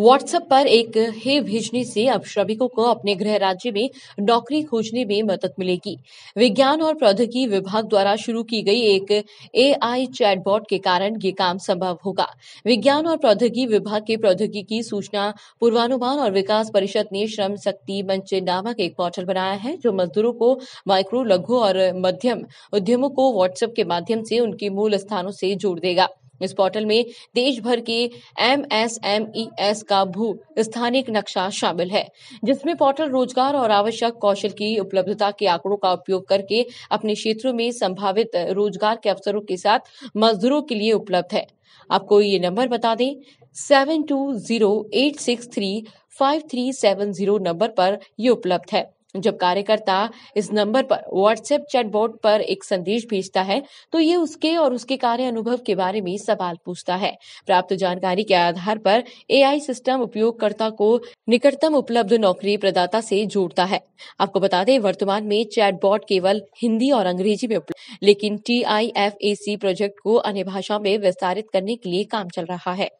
WhatsApp पर एक हे भेजने से अब श्रमिकों को अपने गृह राज्य में नौकरी खोजने में मदद मिलेगी विज्ञान और प्रौद्योगिकी विभाग द्वारा शुरू की गई एक एआई चैटबॉट के कारण ये काम संभव होगा विज्ञान और प्रौद्योगिकी विभाग के प्रौद्योगिकी सूचना पूर्वानुमान और विकास परिषद ने श्रम शक्ति मंच नामक एक पोर्टल बनाया है जो मजदूरों को माइक्रो लघु और मध्यम उद्यमों को व्हाट्सएप के माध्यम से उनके मूल स्थानों से जोड़ देगा इस पोर्टल में देश भर के M M S E S का भू स्थानिक नक्शा शामिल है जिसमें पोर्टल रोजगार और आवश्यक कौशल की उपलब्धता के आंकड़ों का उपयोग करके अपने क्षेत्रों में संभावित रोजगार के अवसरों के साथ मजदूरों के लिए उपलब्ध है आपको ये नंबर बता दें seven two zero eight six three five three seven zero number पर ये उपलब्ध है जब कार्यकर्ता इस नंबर पर व्हाट्सएप चैटबोर्ड पर एक संदेश भेजता है तो ये उसके और उसके कार्य अनुभव के बारे में सवाल पूछता है प्राप्त जानकारी के आधार पर एआई सिस्टम उपयोगकर्ता को निकटतम उपलब्ध नौकरी प्रदाता से जोड़ता है आपको बता दें वर्तमान में चैटबोर्ड केवल हिंदी और अंग्रेजी में लेकिन टी प्रोजेक्ट को अन्य भाषा में विस्तारित करने के लिए काम चल रहा है